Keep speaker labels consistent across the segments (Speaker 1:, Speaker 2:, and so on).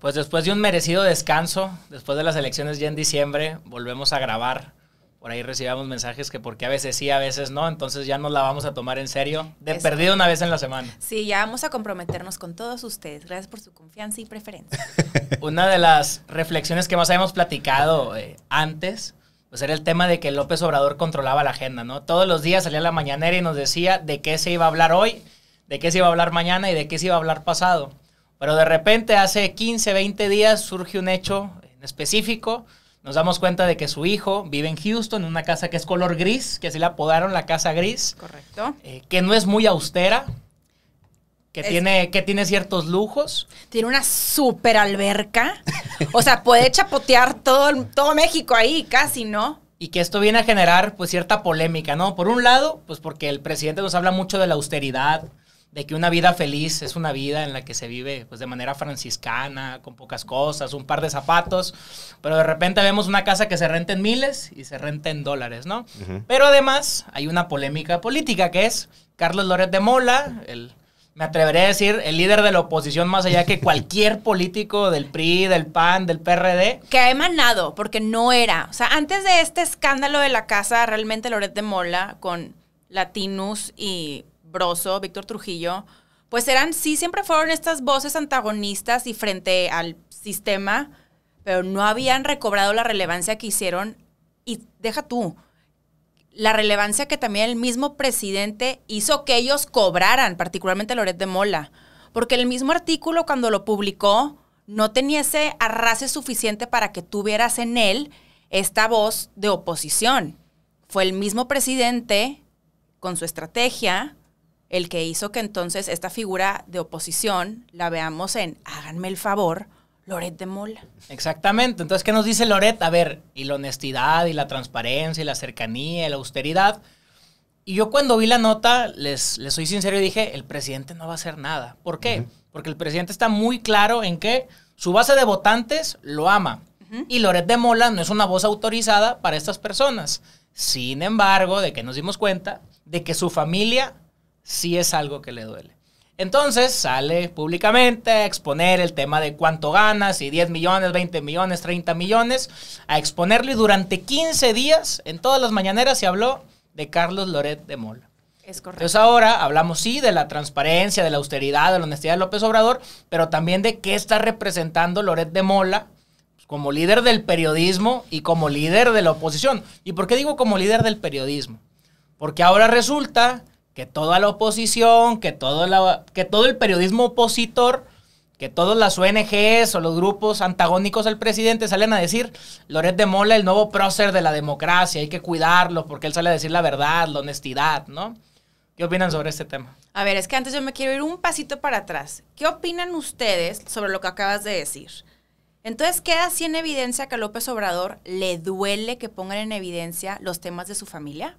Speaker 1: Pues después de un merecido descanso, después de las elecciones ya en diciembre, volvemos a grabar. Por ahí recibíamos mensajes que porque a veces sí, a veces no, entonces ya nos la vamos a tomar en serio, de perdido una vez en la semana.
Speaker 2: Sí, ya vamos a comprometernos con todos ustedes. Gracias por su confianza y preferencia.
Speaker 1: una de las reflexiones que más habíamos platicado eh, antes, pues era el tema de que López Obrador controlaba la agenda, ¿no? Todos los días salía la mañanera y nos decía de qué se iba a hablar hoy, de qué se iba a hablar mañana y de qué se iba a hablar pasado. Pero de repente hace 15, 20 días surge un hecho en específico. Nos damos cuenta de que su hijo vive en Houston, en una casa que es color gris, que así la apodaron la casa gris.
Speaker 2: Correcto. Eh, que no es muy austera, que, tiene, que tiene ciertos lujos. Tiene una super alberca. O sea, puede chapotear todo, todo México ahí, casi, ¿no?
Speaker 1: Y que esto viene a generar pues cierta polémica, ¿no? Por un lado, pues porque el presidente nos habla mucho de la austeridad, de que una vida feliz es una vida en la que se vive pues, de manera franciscana, con pocas cosas, un par de zapatos, pero de repente vemos una casa que se renta en miles y se renta en dólares, ¿no? Pero además hay una polémica política que es Carlos Loret de Mola, el me atreveré a decir, el líder de la oposición más allá que cualquier político del PRI, del PAN, del PRD.
Speaker 2: Que ha emanado, porque no era. O sea, antes de este escándalo de la casa, realmente Loret de Mola con Latinus y Broso, Víctor Trujillo, pues eran, sí, siempre fueron estas voces antagonistas y frente al sistema, pero no habían recobrado la relevancia que hicieron. Y deja tú, la relevancia que también el mismo presidente hizo que ellos cobraran, particularmente Loret de Mola. Porque el mismo artículo cuando lo publicó no tenía ese arrase suficiente para que tuvieras en él esta voz de oposición. Fue el mismo presidente, con su estrategia, el que hizo que entonces esta figura de oposición la veamos en háganme el favor, Loret de Mola.
Speaker 1: Exactamente. Entonces, ¿qué nos dice Loret? A ver, y la honestidad, y la transparencia, y la cercanía, y la austeridad. Y yo cuando vi la nota, les, les soy sincero y dije, el presidente no va a hacer nada. ¿Por qué? Porque el presidente está muy claro en que su base de votantes lo ama. Y Loret de Mola no es una voz autorizada para estas personas. Sin embargo, de que nos dimos cuenta de que su familia sí es algo que le duele. Entonces sale públicamente a exponer el tema de cuánto ganas si 10 millones, 20 millones, 30 millones, a exponerlo y durante 15 días en todas las mañaneras se habló de Carlos Loret de Mola. Es correcto. Entonces ahora hablamos sí de la transparencia, de la austeridad, de la honestidad de López Obrador, pero también de qué está representando Loret de Mola como líder del periodismo y como líder de la oposición. ¿Y por qué digo como líder del periodismo? Porque ahora resulta que toda la oposición, que todo, el periodismo opositor, que todas las ONGs o los grupos antagónicos al presidente salen a decir, Loret de Mola, el nuevo prócer de la democracia, hay que cuidarlo porque él sale a decir la verdad, la honestidad, ¿no? ¿Qué opinan sobre este
Speaker 2: tema? A ver, es que antes yo me quiero ir un pasito para atrás. ¿Qué opinan ustedes sobre lo que acabas de decir? Entonces queda así en evidencia que a López Obrador le duele que pongan en evidencia los temas de su familia.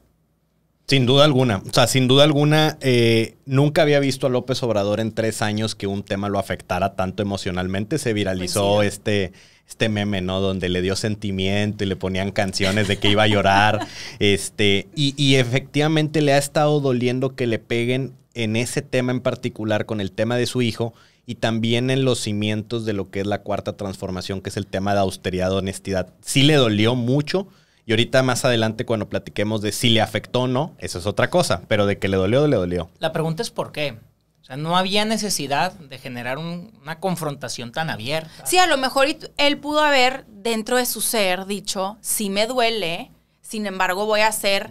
Speaker 3: Sin duda alguna. O sea, sin duda alguna, eh, nunca había visto a López Obrador en tres años que un tema lo afectara tanto emocionalmente. Se viralizó este, este meme, ¿no? Donde le dio sentimiento y le ponían canciones de que iba a llorar. este, y, y efectivamente le ha estado doliendo que le peguen en ese tema en particular, con el tema de su hijo y también en los cimientos de lo que es la cuarta transformación, que es el tema de austeridad, honestidad. Sí le dolió mucho y ahorita más adelante cuando platiquemos de si le afectó o no, eso es otra cosa, pero de que le dolió, le dolió.
Speaker 1: La pregunta es por qué. O sea, no había necesidad de generar una confrontación tan abierta.
Speaker 2: Sí, a lo mejor él pudo haber dentro de su ser dicho, si me duele, sin embargo voy a hacer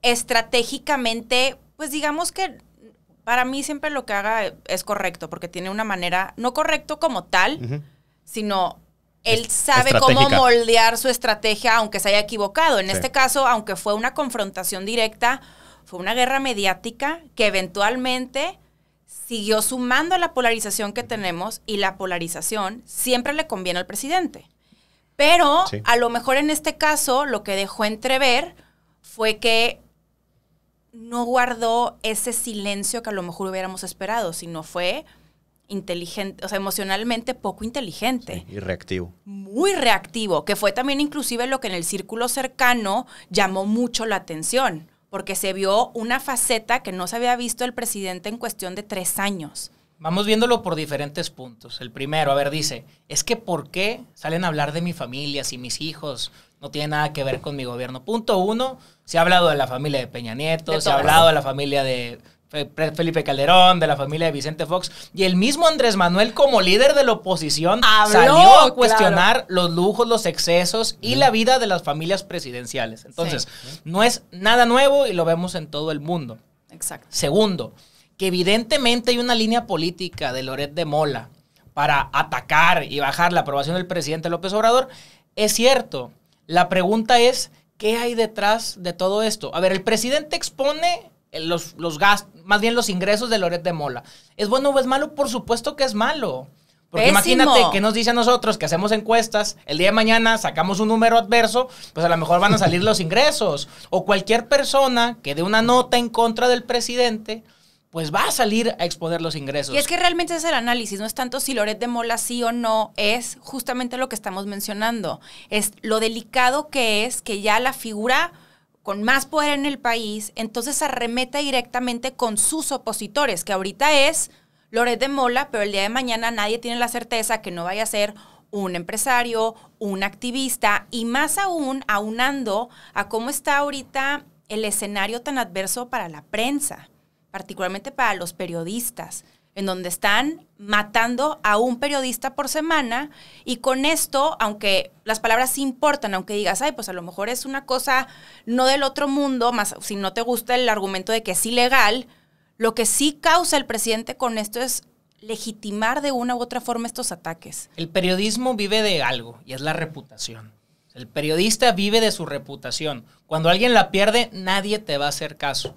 Speaker 2: estratégicamente, pues digamos que para mí siempre lo que haga es correcto, porque tiene una manera, no correcto como tal, sino él sabe cómo moldear su estrategia aunque se haya equivocado. En este caso, aunque fue una confrontación directa, fue una guerra mediática que eventualmente siguió sumando a la polarización que tenemos y la polarización siempre le conviene al presidente. Pero a lo mejor en este caso lo que dejó entrever fue que no guardó ese silencio que a lo mejor hubiéramos esperado, sino fue inteligente, o sea, emocionalmente poco inteligente.
Speaker 3: y reactivo.
Speaker 2: Muy reactivo, que fue también inclusive lo que en el círculo cercano llamó mucho la atención, porque se vio una faceta que no se había visto el presidente en cuestión de tres años.
Speaker 1: Vamos viéndolo por diferentes puntos. El primero, a ver, dice, es que ¿por qué salen a hablar de mi familia si mis hijos no tienen nada que ver con mi gobierno? Punto uno, se ha hablado de la familia de Peña Nieto, se ha hablado de la familia de Felipe Calderón, de la familia de Vicente Fox, y el mismo Andrés Manuel como líder de la oposición salió a cuestionar los lujos, los excesos y la vida de las familias presidenciales. Entonces, no es nada nuevo y lo vemos en todo el mundo. Exacto. Segundo, que evidentemente hay una línea política de Loret de Mola para atacar y bajar la aprobación del presidente López Obrador, es cierto. La pregunta es, ¿qué hay detrás de todo esto? A ver, el presidente expone eh, los, gastos, más bien los ingresos de Loret de Mola. ¿Es bueno o es malo? Por supuesto que es malo. Porque imagínate que nos dice a nosotros que hacemos encuestas, el día de mañana sacamos un número adverso, pues a lo mejor van a salir los ingresos. O cualquier persona que dé una nota en contra del presidente, pues va a salir a exponer los ingresos. Y es que
Speaker 2: realmente es el análisis, no es tanto si Loret de Mola sí o no, es justamente lo que estamos mencionando, es lo delicado que es que ya la figura con más poder en el país, entonces arremeta directamente con sus opositores, que ahorita es Loret de Mola, pero el día de mañana nadie tiene la certeza que no vaya a ser un empresario, un activista, y más aún aunando a cómo está ahorita el escenario tan adverso para la prensa, particularmente para los periodistas en donde están matando a un periodista por semana y con esto, aunque las palabras importan, aunque digas, ay, pues a lo mejor es una cosa no del otro mundo, más si no te gusta el argumento de que es ilegal, lo que sí causa el presidente con esto es legitimar de una u otra forma estos ataques.
Speaker 1: El periodismo vive de algo y es la reputación. El periodista vive de su reputación. Cuando alguien la pierde, nadie te va a hacer caso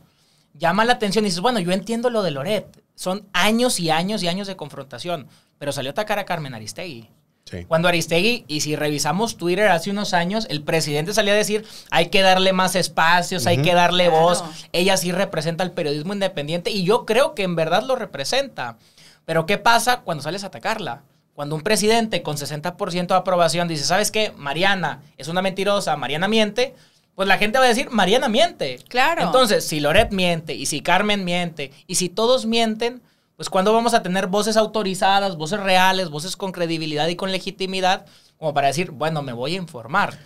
Speaker 1: llama la atención y dices, bueno, yo entiendo lo de Loret. Son años y años y años de confrontación. Pero salió a atacar a Carmen Aristegui. Cuando Aristegui, y si revisamos Twitter hace unos años, el presidente salía a decir, hay que darle más espacios, hay que darle voz. Ella sí representa al periodismo independiente y yo creo que en verdad lo representa. Pero ¿qué pasa cuando sales a atacarla? Cuando un presidente con 60% de aprobación dice, ¿sabes qué? Mariana es una mentirosa, Mariana miente, pues la gente va a decir, Mariana miente. Claro. Entonces, si Loret miente, y si Carmen miente, y si todos mienten, pues ¿cuándo vamos a tener voces autorizadas, voces reales, voces con credibilidad y con legitimidad, como para decir, bueno, me voy a informar.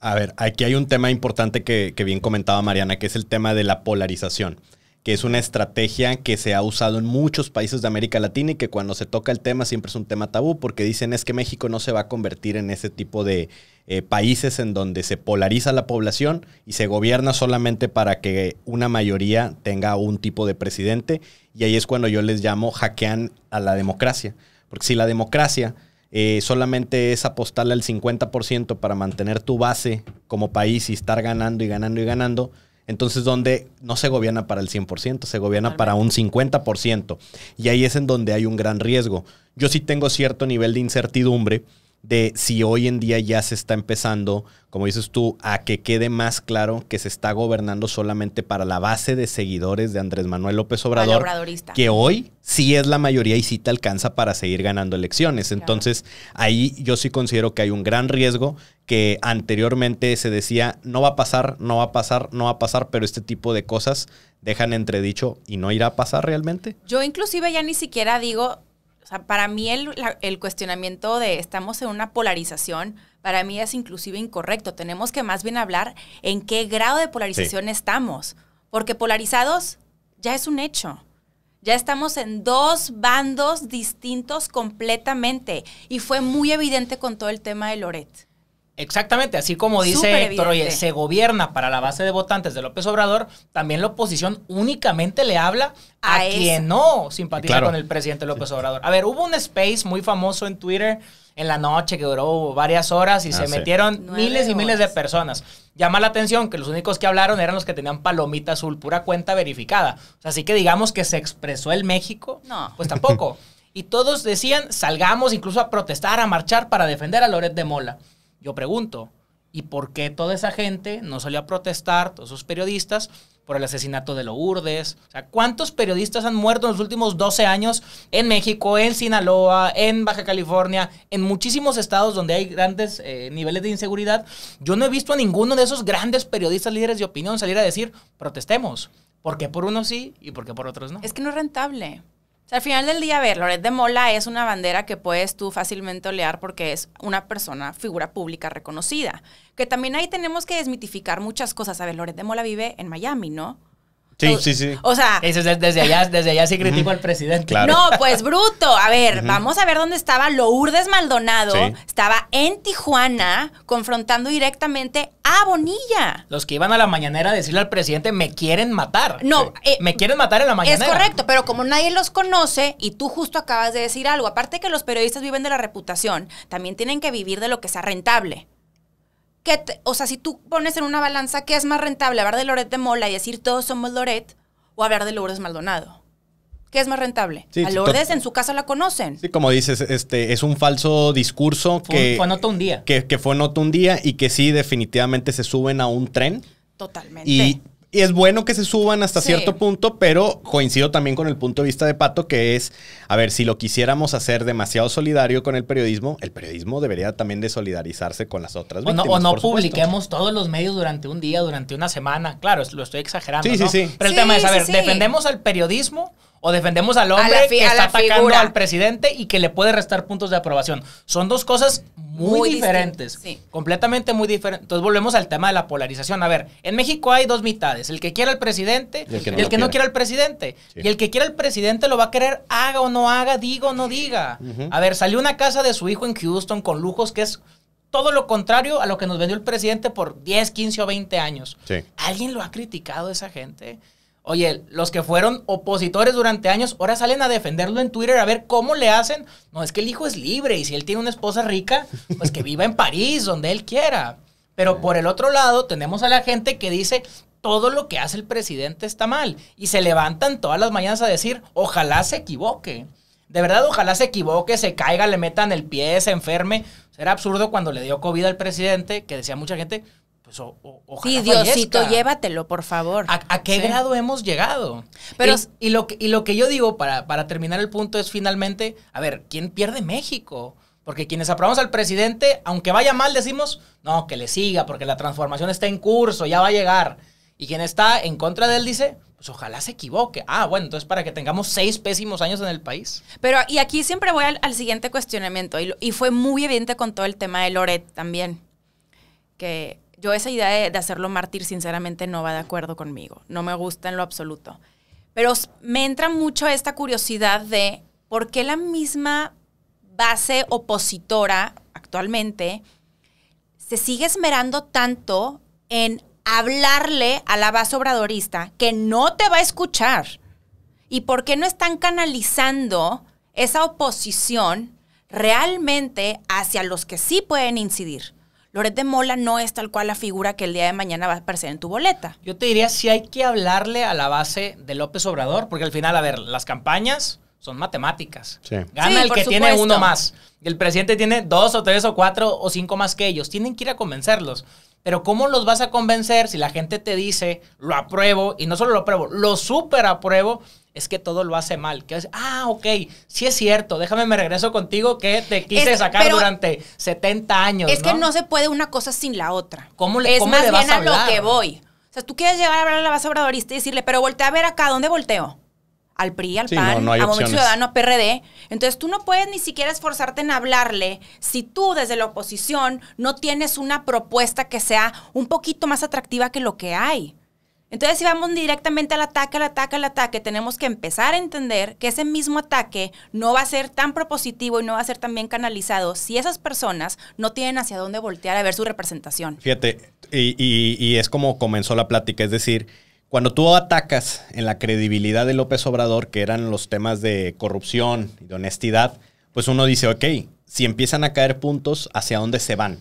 Speaker 3: A ver, aquí hay un tema importante que, que bien comentaba Mariana, que es el tema de la polarización que es una estrategia que se ha usado en muchos países de América Latina y que cuando se toca el tema siempre es un tema tabú porque dicen es que México no se va a convertir en ese tipo de eh, países en donde se polariza la población y se gobierna solamente para que una mayoría tenga un tipo de presidente y ahí es cuando yo les llamo hackean a la democracia porque si la democracia eh, solamente es apostarle al 50% para mantener tu base como país y estar ganando y ganando y ganando, entonces, donde no se gobierna para el 100%, se gobierna para un 50%. Y ahí es en donde hay un gran riesgo. Yo sí tengo cierto nivel de incertidumbre de si hoy en día ya se está empezando, como dices tú, a que quede más claro que se está gobernando solamente para la base de seguidores de Andrés Manuel López Obrador, que hoy sí es la mayoría y sí te alcanza para seguir ganando elecciones. Entonces, ahí yo sí considero que hay un gran riesgo que anteriormente se decía, no va a pasar, no va a pasar, no va a pasar, pero este tipo de cosas dejan entredicho y no irá a pasar realmente.
Speaker 2: Yo inclusive ya ni siquiera digo o sea, para mí el, el, cuestionamiento de estamos en una polarización, para mí es inclusive incorrecto. Tenemos que más bien hablar en qué grado de polarización estamos, porque polarizados ya es un hecho. Ya estamos en dos bandos distintos completamente y fue muy evidente con todo el tema de Loret.
Speaker 1: Exactamente, así como dice Héctor, se gobierna para la base de votantes de López Obrador, también la oposición únicamente le habla a, quien no simpatiza con el presidente López Obrador. A ver, hubo un space muy famoso en Twitter en la noche que duró varias horas y ah, se metieron miles y miles de personas. Llama la atención que los únicos que hablaron eran los que tenían palomita azul, pura cuenta verificada. así que digamos que se expresó el México, no. pues tampoco. y todos decían, salgamos incluso a protestar, a marchar para defender a Loret de Mola. Yo pregunto, ¿y por qué toda esa gente no salió a protestar, todos esos periodistas, por el asesinato de Lourdes? O sea, ¿cuántos periodistas han muerto en los últimos 12 años en México, en Sinaloa, en Baja California, en muchísimos estados donde hay grandes eh, niveles de inseguridad? Yo no he visto a ninguno de esos grandes periodistas líderes de opinión salir a decir, protestemos. ¿Por qué por unos sí y por qué por otros
Speaker 2: no? Es que no es rentable al final del día, a ver, Loret de Mola es una bandera que puedes tú fácilmente olear porque es una persona, figura pública reconocida. Que también ahí tenemos que desmitificar muchas cosas. A ver, Loret de Mola vive en Miami, ¿no?
Speaker 1: Sí, sí, sí. O
Speaker 2: sea. desde allá, desde allá sí critico
Speaker 1: al presidente. No,
Speaker 2: pues bruto. A ver, vamos a ver dónde estaba Lourdes Maldonado. Estaba en Tijuana confrontando directamente a Bonilla.
Speaker 1: Los que iban a la mañanera a decirle al presidente, me quieren matar. No, eh, me quieren matar en la mañanera. Es correcto,
Speaker 2: pero como nadie los conoce y tú justo acabas de decir algo, aparte que los periodistas viven de la reputación, también tienen que vivir de lo que sea rentable que, o sea, si tú pones en una balanza qué es más rentable hablar de Loret de Mola y decir todos somos Loret o hablar de Lourdes Maldonado. ¿Qué es más rentable? a Lourdes en su casa la conocen. Sí, como
Speaker 3: dices, este es un falso discurso que fue nota un día. Que, que fue nota un día y que sí definitivamente se suben a un tren. Totalmente. Y es bueno que se suban hasta cierto punto, pero coincido también con el punto de vista de Pato, que es, a ver, si lo quisiéramos hacer demasiado solidario con el periodismo, el periodismo debería también de solidarizarse con las otras víctimas. O no, publiquemos
Speaker 1: todos los medios durante un día, durante una semana. Claro, lo estoy exagerando. Sí, ¿no? sí, sí. Pero el tema es, a ver, ¿defendemos al periodismo? o defendemos al hombre que está atacando al presidente y que le puede restar puntos de aprobación. Son dos cosas muy, diferentes, sí. completamente muy diferentes. Entonces volvemos al tema de la polarización. A ver, en México hay dos mitades, el que quiera al presidente y el que no, quiera al presidente. Y el que quiera al presidente lo va a querer, haga o no haga, diga o no diga. A ver, salió una casa de su hijo en Houston con lujos que es todo lo contrario a lo que nos vendió el presidente por 10, 15 o 20 años. ¿Alguien lo ha criticado esa gente? Oye, los que fueron opositores durante años, ahora salen a defenderlo en Twitter a ver cómo le hacen. No, es que el hijo es libre y si él tiene una esposa rica, pues que viva en París, donde él quiera. Pero por el otro lado, tenemos a la gente que dice, todo lo que hace el presidente está mal. Y se levantan todas las mañanas a decir, ojalá se equivoque. De verdad, ojalá se equivoque, se caiga, le metan el pie, se enferme. Era absurdo cuando le dio COVID al presidente, que decía mucha gente, pues ojalá Sí, Diosito, llévatelo, por favor. ¿A, qué grado hemos llegado? Pero y, lo que, y lo que yo digo para, para terminar el punto es finalmente, a ver, ¿quién pierde México? Porque quienes aprobamos al presidente, aunque vaya mal, decimos, no, que le siga, porque la transformación está en curso, ya va a llegar. Y quien está en contra de él dice, pues ojalá se equivoque. Ah, bueno, entonces
Speaker 2: para que tengamos seis pésimos años en el país. Pero, y aquí siempre voy al, siguiente cuestionamiento, y, y, fue muy evidente con todo el tema de Loret también, que yo esa idea de, hacerlo mártir sinceramente no va de acuerdo conmigo, no me gusta en lo absoluto. Pero me entra mucho esta curiosidad de por qué la misma base opositora actualmente se sigue esmerando tanto en hablarle a la base obradorista que no te va a escuchar. ¿Y por qué no están canalizando esa oposición realmente hacia los que sí pueden incidir? Loret de Mola no es tal cual la figura que el día de mañana va a aparecer en tu boleta. Yo te diría si
Speaker 1: hay que hablarle a la base de López Obrador, porque al final, a ver, las campañas son matemáticas. Gana el que tiene uno más. el presidente tiene dos o tres o cuatro o cinco más que ellos. Tienen que ir a convencerlos. Pero ¿cómo los vas a convencer si la gente te dice, lo apruebo, y no solo lo apruebo, lo súper apruebo? Es que todo lo hace mal. Que es, ah, ok, sí es cierto, déjame me regreso contigo que te quise sacar durante
Speaker 2: 70
Speaker 1: años. Es que no se
Speaker 2: puede una cosa sin la otra. ¿Cómo le, es cómo más bien a, lo que voy. O sea, tú quieres llegar a hablar a la base obradorista y decirle, pero voltea a ver acá, ¿dónde volteo? al PRI, al PAN, a Movimiento Ciudadano, a PRD. Entonces tú no puedes ni siquiera esforzarte en hablarle si tú desde la oposición no tienes una propuesta que sea un poquito más atractiva que lo que hay. Entonces si vamos directamente al ataque, al ataque, al ataque, tenemos que empezar a entender que ese mismo ataque no va a ser tan propositivo y no va a ser tan bien canalizado si esas personas no tienen hacia dónde voltear a ver su representación.
Speaker 3: Fíjate, y es como comenzó la plática, es decir, cuando tú atacas en la credibilidad de López Obrador, que eran los temas de corrupción y de honestidad, pues uno dice, ok, si empiezan a caer puntos, ¿hacia dónde se van?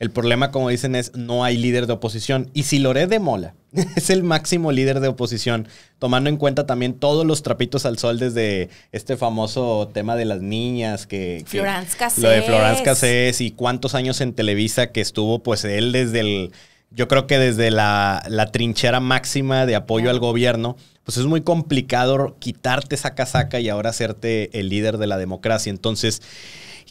Speaker 3: El problema, como dicen, es no hay líder de oposición. Y si Loré de Mola es el máximo líder de oposición, tomando en cuenta también todos los trapitos al sol desde este famoso tema de las niñas, que... Lo de Florence Cassés y cuántos años en Televisa que estuvo, pues él desde el yo creo que desde la, trinchera máxima de apoyo al gobierno, pues es muy complicado quitarte esa casaca y ahora hacerte el líder de la democracia. Entonces,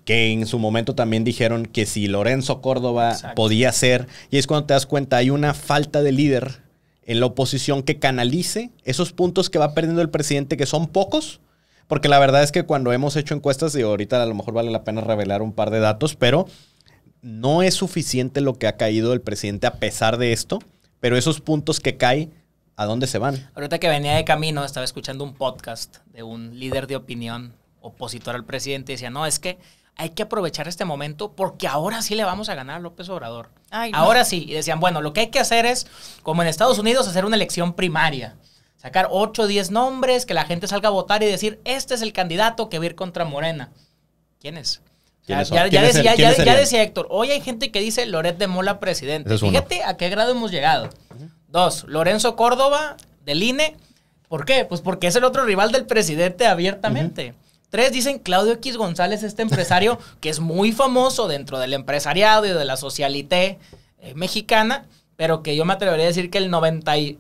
Speaker 3: que en su momento también dijeron que si Lorenzo Córdoba podía ser, y es cuando te das cuenta, hay una falta de líder en la oposición que canalice esos puntos que va perdiendo el presidente, que son pocos, porque la verdad es que cuando hemos hecho encuestas, y ahorita a lo mejor vale la pena revelar un par de datos, pero no es suficiente lo que ha caído el presidente a pesar de esto, pero esos puntos que cae, ¿a dónde se van?
Speaker 1: Ahorita que venía de camino, estaba escuchando un podcast de un líder de opinión opositor al presidente y decía, no, es que hay que aprovechar este momento porque ahora sí le vamos a ganar a López Obrador.
Speaker 2: Ahora sí.
Speaker 1: Y decían, bueno, lo que hay que hacer es, como en Estados Unidos, hacer una elección primaria. Sacar 8 o 10 nombres, que la gente salga a votar y decir, este es el candidato que va a ir contra Morena. ¿Quién es? Ya, decía, Héctor, hoy hay gente que dice Loret de Mola presidente. Fíjate a qué grado hemos llegado. Dos, Lorenzo Córdoba del INE. ¿Por qué? Pues porque es el otro rival del presidente abiertamente. Tres, dicen Claudio X González, este empresario que es muy famoso dentro del empresariado y de la socialité eh, mexicana, pero que yo me atrevería a decir que el 98%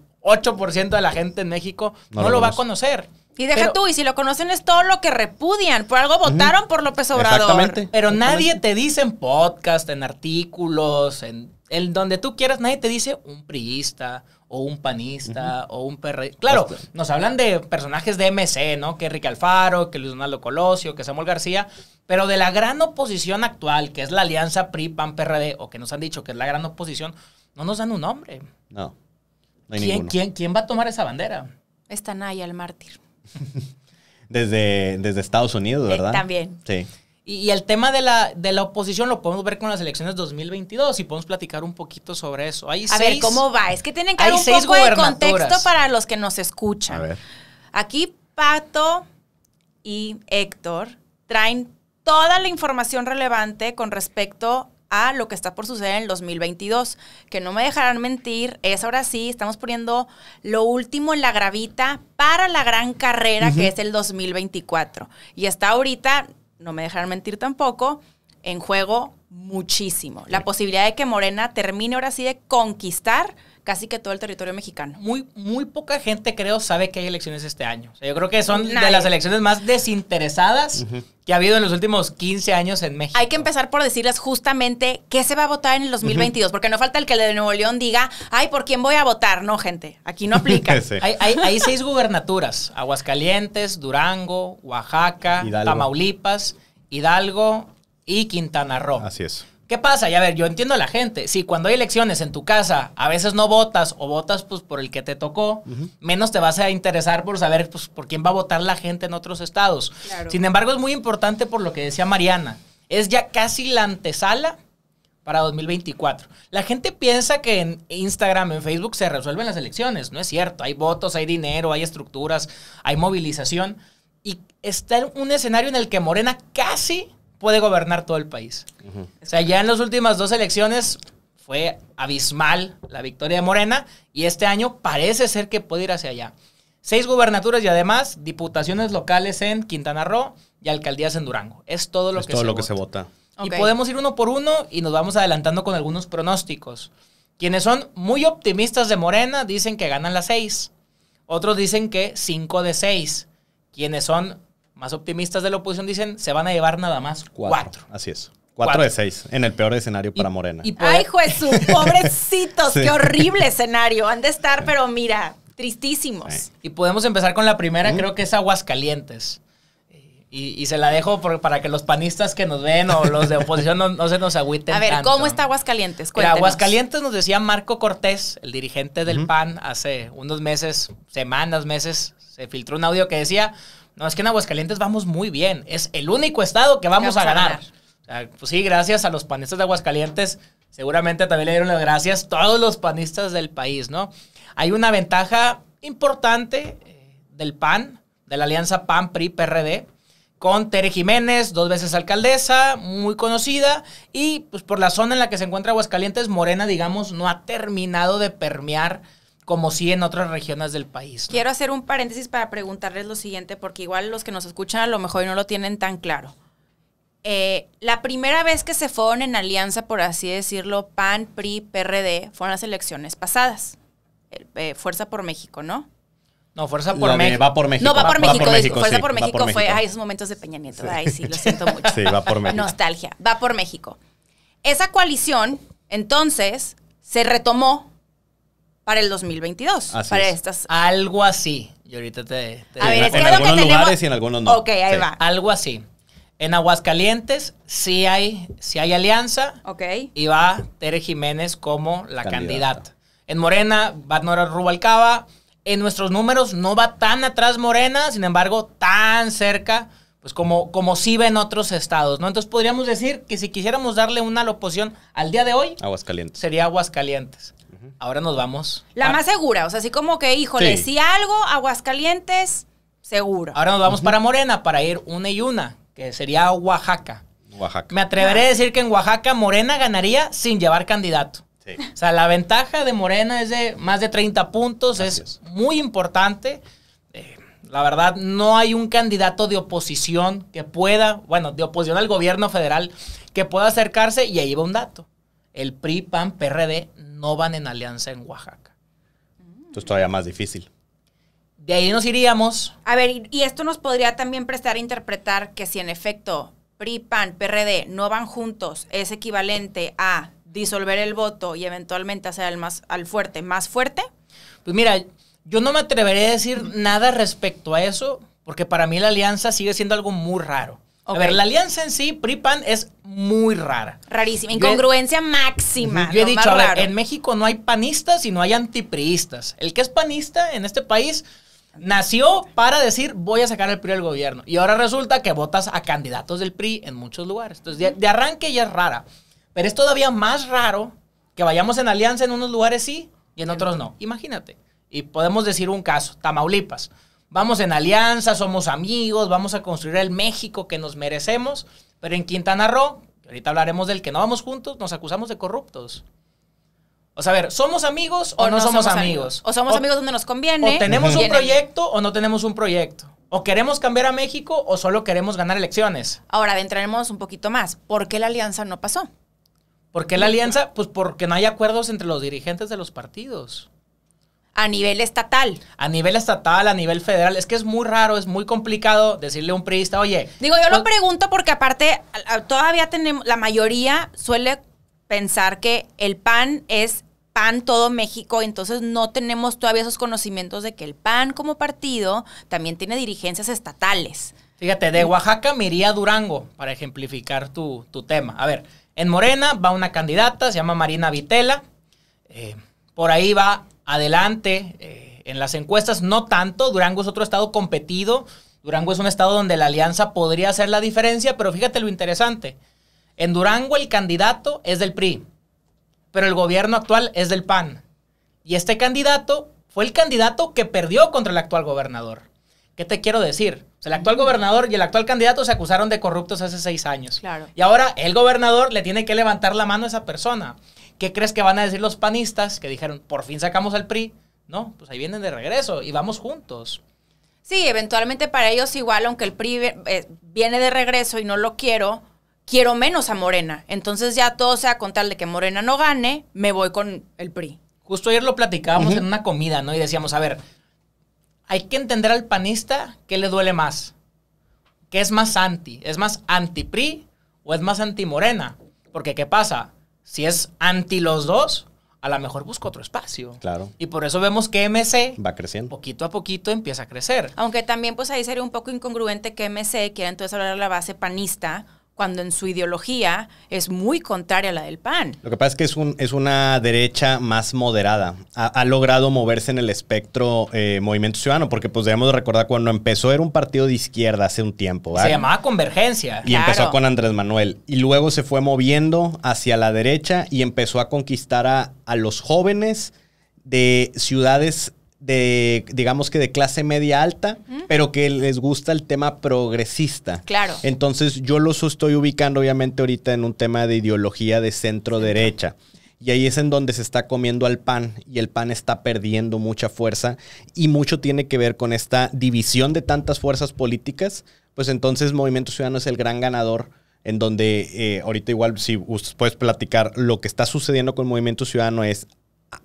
Speaker 1: de la gente en México no, lo va a conocer. Y deja tú,
Speaker 2: y si lo conocen es todo lo que repudian. Por algo votaron por López Obrador. Pero nadie
Speaker 1: te dice en podcast, en artículos, en, el donde tú quieras, nadie te dice un priista o un panista o un perre. Claro, nos hablan de personajes de MC, ¿no? Que Enrique Alfaro, que Luis Donaldo Colosio, que Samuel García. Pero de la gran oposición actual, que es la alianza PRI-PAN-PRD, o que nos han dicho que es la gran oposición, no nos dan un nombre. No. ¿Quién, ¿quién, ¿Quién va a tomar esa bandera?
Speaker 2: Está Naya, el mártir.
Speaker 3: desde, desde Estados Unidos, eh, ¿verdad? también. Sí.
Speaker 1: Y, el tema de la, de la oposición lo podemos ver con las elecciones 2022 y podemos platicar un poquito sobre eso. a ver, ¿cómo va? Es que tienen que dar un poco de contexto
Speaker 2: para los que nos escuchan. A ver. Aquí Pato y Héctor traen toda la información relevante con respecto a lo que está por suceder en el 2022. Que no me dejarán mentir, es ahora sí, estamos poniendo lo último en la gravita para la gran carrera que es el 2024. Y está ahorita, no me dejarán mentir tampoco, en juego muchísimo. La posibilidad de que Morena termine ahora sí de conquistar casi que todo el territorio mexicano. Muy, muy poca gente, creo, sabe que hay elecciones este año.
Speaker 1: yo creo que son de las
Speaker 2: elecciones más desinteresadas que ha habido en los últimos 15 años en México. Hay que empezar por decirles justamente qué se va a votar en el 2022, porque no falta el que de Nuevo León diga, ay, ¿por quién voy a votar? No, gente, aquí no aplica. hay, seis
Speaker 1: gubernaturas, Aguascalientes, Durango, Oaxaca, Tamaulipas, Hidalgo y Quintana Roo. Así es. ¿Qué pasa? Ya a ver, yo entiendo a la gente. Si cuando hay elecciones en tu casa, a veces no votas o votas pues por el que te tocó, menos te vas a interesar por saber pues, por quién va a votar la gente en otros estados. Sin embargo, es muy importante por lo que decía Mariana. Es ya casi la antesala para 2024. La gente piensa que en Instagram, en Facebook se resuelven las elecciones. No es cierto. Hay votos, hay dinero, hay estructuras, hay movilización. Y está en un escenario en el que Morena casi puede gobernar todo el país. O sea, ya en las últimas dos elecciones fue abismal la victoria de Morena y este año parece ser que puede ir hacia allá. Seis gubernaturas y además diputaciones locales en Quintana Roo y alcaldías en Durango. Es todo lo, que, todo se lo vota. que se vota. Y podemos ir uno por uno y nos vamos adelantando con algunos pronósticos. Quienes son muy optimistas de Morena dicen que ganan las seis. Otros dicen que cinco de seis. Quienes son más optimistas de la oposición dicen se van a llevar nada más cuatro.
Speaker 3: Así es. Cuatro, de seis, en el peor escenario para Morena.
Speaker 2: Y ¡Ay, Jesús! ¡Pobrecitos! ¡Qué horrible escenario! Han de estar, pero mira, tristísimos. Y podemos empezar con la primera, creo que es
Speaker 1: Aguascalientes. Y, se la dejo para que los panistas que nos ven o los de oposición no, se nos agüiten. A ver, ¿cómo está
Speaker 2: Aguascalientes? Aguascalientes
Speaker 1: nos decía Marco Cortés, el dirigente del PAN, hace unos meses, semanas, meses, se filtró un audio que decía, no, es que en Aguascalientes vamos muy bien, es el único estado que vamos, a ganar. pues sí, gracias a los panistas de Aguascalientes, seguramente también le dieron las gracias todos los panistas del país, ¿no? Hay una ventaja importante eh, del PAN, de la alianza PAN-PRI-PRD, con Tere Jiménez, dos veces alcaldesa, muy conocida, y pues por la zona en la que se encuentra Aguascalientes, Morena, digamos, no ha terminado de permear como sí en otras regiones del país.
Speaker 2: Quiero hacer un paréntesis para preguntarles lo siguiente, porque igual los que nos escuchan a lo mejor no lo tienen tan claro. Eh, la primera vez que se fueron en alianza, por así decirlo, PAN, PRI, PRD, fueron las elecciones pasadas. Eh, Fuerza por México, ¿no?
Speaker 1: No, Fuerza por México. Va por México. No, va, por, México, Fuerza por México fue. esos momentos de Peña Nieto. Ay, sí, lo siento mucho. Sí, va por México. Nostalgia.
Speaker 2: Va por México. Esa coalición, entonces, se retomó para el 2022. Así para estas.
Speaker 1: Algo así. Y ahorita te. te a ver, en, algunos lugares y en algunos no. Ok, ahí va. Algo así. En Aguascalientes sí hay, sí hay alianza. Ok. Y va Tere Jiménez como la candidata. En Morena va Rubalcaba. En nuestros números no va tan atrás Morena, sin embargo, tan cerca, pues como, como sí va en otros estados, ¿no? Entonces podríamos decir que si quisiéramos darle una oposición al día de hoy, Aguascalientes. Sería Aguascalientes. Ahora nos vamos. La
Speaker 2: más segura, o sea, así como que, híjole, si algo, Aguascalientes, seguro. Ahora
Speaker 1: nos vamos para Morena para ir una y una, que sería Oaxaca. Oaxaca. Me atreveré a decir que en Oaxaca Morena ganaría sin llevar candidato. O sea, la ventaja de Morena es de más de 30 puntos, es muy importante. Eh, la verdad, no hay un candidato de oposición que pueda, bueno, de oposición al gobierno federal, que pueda acercarse y ahí va un dato. El PRI, PAN, PRD no van en alianza en
Speaker 2: Oaxaca.
Speaker 3: Entonces todavía más difícil.
Speaker 2: De ahí nos iríamos. A ver, y esto nos podría también prestar a interpretar que si en efecto PRI, PAN, PRD no van juntos, es equivalente a disolver el voto y eventualmente hacer al, más, al fuerte más fuerte.
Speaker 1: Pues mira, yo no me atreveré a decir nada respecto a eso, porque para mí la alianza sigue siendo algo muy raro. A ver, la alianza en sí, PRI-PAN, es muy rara. Rarísima, incongruencia
Speaker 2: máxima. Yo he dicho, en
Speaker 1: México no hay panistas y no hay antipriistas. El que es panista en este país nació para decir, voy a sacar el PRI del gobierno. Y ahora resulta que votas a candidatos del PRI en muchos lugares. Entonces, de, de arranque ya es rara. Pero es todavía más raro que vayamos en alianza en unos lugares sí y en otros no. Imagínate. Y podemos decir un caso, Tamaulipas vamos en alianza, somos amigos, vamos a construir el México que nos merecemos, pero en Quintana Roo, ahorita hablaremos del que no vamos juntos, nos acusamos de corruptos. O sea, a ver, ¿somos amigos o, no, somos, amigos? O
Speaker 2: somos amigos donde nos conviene. O tenemos un proyecto
Speaker 1: o no tenemos un proyecto. O queremos cambiar a México o solo queremos ganar elecciones.
Speaker 2: Ahora, adentraremos un poquito más. ¿Por qué la alianza no pasó?
Speaker 1: ¿Por qué la alianza? Pues porque no hay acuerdos entre los dirigentes de los partidos a nivel estatal. A nivel estatal, a nivel federal. Es que es muy raro, es muy
Speaker 2: complicado
Speaker 1: decirle a un priista, oye. Digo, yo lo
Speaker 2: pues pregunto porque aparte todavía tenemos, la mayoría suele pensar que el PAN es PAN todo México, entonces no tenemos todavía esos conocimientos de que el PAN como partido también tiene dirigencias estatales.
Speaker 1: Fíjate, de Oaxaca me iría Durango, para ejemplificar tu, tema. A ver, en Morena va una candidata, se llama Marina Vitela. Eh, por ahí va adelante eh, en las encuestas. No tanto, Durango es otro estado competido. Durango es un estado donde la alianza podría hacer la diferencia, pero fíjate lo interesante. En Durango el candidato es del PRI, pero el gobierno actual es del PAN. Y este candidato fue el candidato que perdió contra el actual gobernador. ¿Qué te quiero decir? el actual gobernador y el actual candidato se acusaron de corruptos hace seis años. Y ahora el gobernador le tiene que levantar la mano a esa persona. ¿Qué crees que van a decir los panistas que dijeron, por fin sacamos al PRI? No, pues ahí vienen de regreso y vamos juntos.
Speaker 2: Sí, eventualmente para ellos igual, aunque el PRI eh, viene de regreso y no lo quiero, quiero menos a Morena. Entonces ya todo sea con tal de que Morena no gane, me voy con el PRI. Justo ayer lo
Speaker 1: platicábamos en una comida, ¿no? Y decíamos, a ver, hay que entender al panista qué le duele más. ¿Qué es más anti? ¿Es más anti-PRI o es más anti-Morena? Porque ¿qué pasa? si es anti los dos, a lo mejor busco otro espacio. Claro. Y por eso vemos que MC va creciendo. Poquito a poquito empieza a crecer.
Speaker 2: Aunque también pues ahí sería un poco incongruente que MC quiera entonces hablar a la base panista cuando en su ideología es muy contraria a la del PAN.
Speaker 3: Lo que pasa es que es, una derecha más moderada. Ha, logrado moverse en el espectro eh, Movimiento Ciudadano, porque pues debemos recordar cuando empezó era un partido de izquierda hace un tiempo. Se llamaba
Speaker 1: Convergencia. Y empezó con
Speaker 3: Andrés Manuel. Y luego se fue moviendo hacia la derecha y empezó a conquistar a los jóvenes de ciudades de, digamos que de clase media alta, pero que les gusta el tema progresista. Claro. Entonces yo los estoy ubicando obviamente ahorita en un tema de ideología de centro derecha. Y ahí es en donde se está comiendo al pan y el pan está perdiendo mucha fuerza y mucho tiene que ver con esta división de tantas fuerzas políticas, pues entonces Movimiento Ciudadano es el gran ganador en donde eh, ahorita igual si puedes platicar lo que está sucediendo con Movimiento Ciudadano es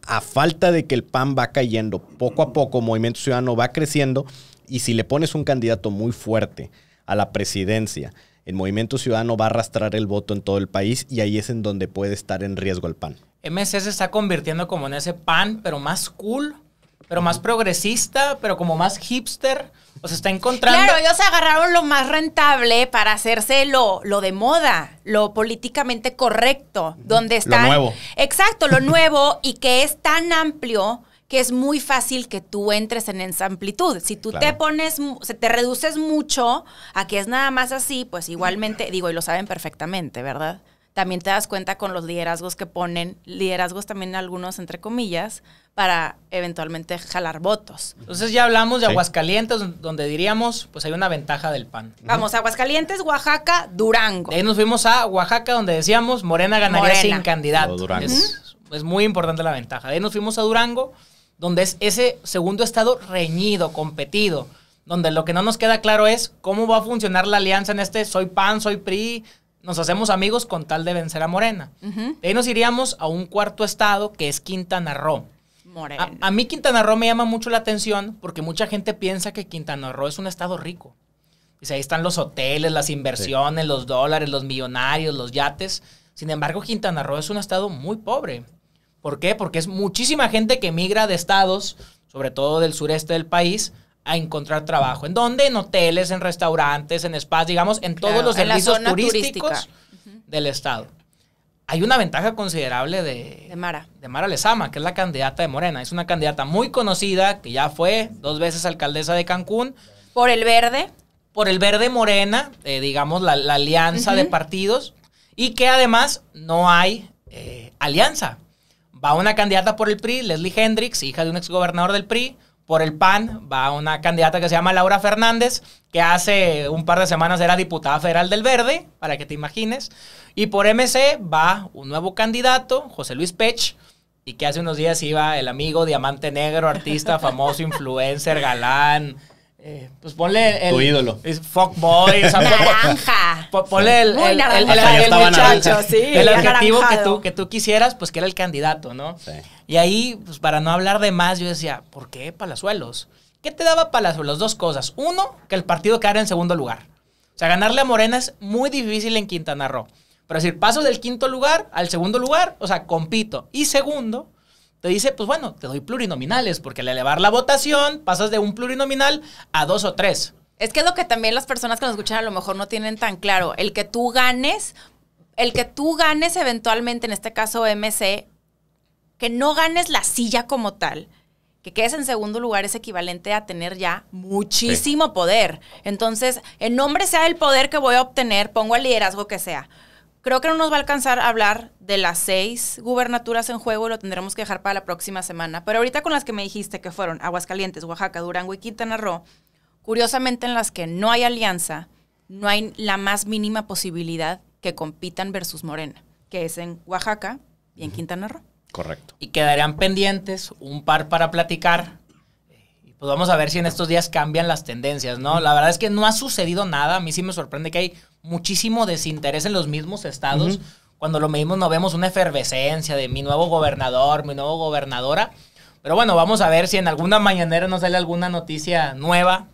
Speaker 3: a falta de que el PAN va cayendo poco a poco, Movimiento Ciudadano va creciendo y si le pones un candidato muy fuerte a la presidencia, el Movimiento Ciudadano va a arrastrar el voto en todo el país y ahí es en donde puede estar en riesgo el PAN.
Speaker 1: MSS se está convirtiendo como en ese PAN, pero más cool, pero más progresista, pero como más hipster, o sea, está encontrando. Claro, ellos
Speaker 2: agarraron lo más rentable para hacerse lo, lo de moda, lo políticamente correcto, donde está. Lo nuevo. Exacto, lo nuevo y que es tan amplio que es muy fácil que tú entres en esa amplitud. Si tú te pones, se te reduces mucho a que es nada más así, pues igualmente, digo, y lo saben perfectamente, ¿verdad? también te das cuenta con los liderazgos que ponen, liderazgos también algunos entre comillas, para eventualmente jalar votos. Entonces ya hablamos de
Speaker 1: Aguascalientes, donde diríamos, pues hay una ventaja del PAN. Vamos, Aguascalientes, Oaxaca, Durango. De ahí nos fuimos a Oaxaca, donde decíamos, Morena ganaría sin candidato. Es, es, muy importante la ventaja. De ahí nos fuimos a Durango, donde es ese segundo estado reñido, competido, donde lo que no nos queda claro es cómo va a funcionar la alianza en este soy PAN, soy PRI, nos hacemos amigos con tal de vencer a Morena. De ahí nos iríamos a un cuarto estado que es Quintana Roo. Morena. A, mí Quintana Roo me llama mucho la atención porque mucha gente piensa que Quintana Roo es un estado rico. y pues ahí están los hoteles, las inversiones, los dólares, los millonarios, los yates. Sin embargo, Quintana Roo es un estado muy pobre. ¿Por qué? Porque es muchísima gente que emigra de estados, sobre todo del sureste del país, a encontrar trabajo. ¿En dónde? En hoteles, en restaurantes, en spas, digamos, en todos los servicios turísticos del Estado. Hay una ventaja considerable de, de Mara. De Lezama, que es la candidata de Morena. Es una candidata muy conocida, que ya fue dos veces alcaldesa de Cancún. Por el verde. Por el verde Morena, eh, digamos, la, alianza de partidos. Y que además no hay eh, alianza. Va una candidata por el PRI, Leslie Hendricks, hija de un exgobernador del PRI por el PAN va una candidata que se llama Laura Fernández, que hace un par de semanas era diputada federal del Verde, para que te imagines. Y por MC va un nuevo candidato, José Luis Pech, y que hace unos días iba el amigo Diamante Negro, artista famoso, influencer, galán, eh, pues ponle tu ídolo es fuckboy
Speaker 2: naranja ponle el, el, el, muchacho
Speaker 1: sí, el adjetivo que tú, que tú quisieras pues que era el candidato no y ahí pues para no hablar de más yo decía por qué Palazuelos qué te daba Palazuelos dos cosas uno que el partido quedara en segundo lugar o sea ganarle a Morena es muy difícil en Quintana Roo pero decir paso del quinto lugar al segundo lugar o sea compito y segundo te dice, pues bueno, te doy plurinominales, porque al elevar la votación pasas de un plurinominal a dos o tres. Es que es
Speaker 2: lo que también las personas que nos escuchan a lo mejor no tienen tan claro. El que tú ganes, el que tú ganes eventualmente, en este caso MC, que no ganes la silla como tal, que quedes en segundo lugar es equivalente a tener ya muchísimo poder. Entonces, en nombre sea el poder que voy a obtener, pongo el liderazgo que sea. Creo que no nos va a alcanzar a hablar de las seis gubernaturas en juego y lo tendremos que dejar para la próxima semana. Pero ahorita con las que me dijiste que fueron Aguascalientes, Oaxaca, Durango y Quintana Roo, curiosamente en las que no hay alianza, no hay la más mínima posibilidad que compitan versus Morena, que es en Oaxaca y en Quintana Roo. Correcto. Y quedarían pendientes un
Speaker 1: par para platicar pues vamos a ver si en estos días cambian las tendencias, ¿no? La verdad es que no ha sucedido nada. A mí sí me sorprende que hay muchísimo desinterés en los mismos estados. Cuando lo medimos no vemos una efervescencia de mi nuevo gobernador, mi nuevo gobernadora. Pero bueno, vamos a ver si en alguna mañanera nos sale alguna noticia nueva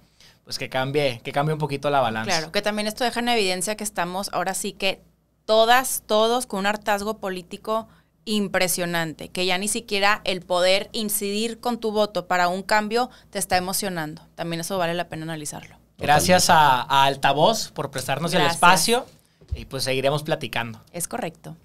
Speaker 1: pues que cambie, que cambie un poquito la balanza. Claro,
Speaker 2: que también esto deja en evidencia que estamos ahora sí que todas, todos con un hartazgo político impresionante, que ya ni siquiera el poder incidir con tu voto para un cambio te está emocionando. También eso vale la pena analizarlo. Gracias
Speaker 1: a, Altavoz por prestarnos el espacio y pues seguiremos platicando. Es correcto.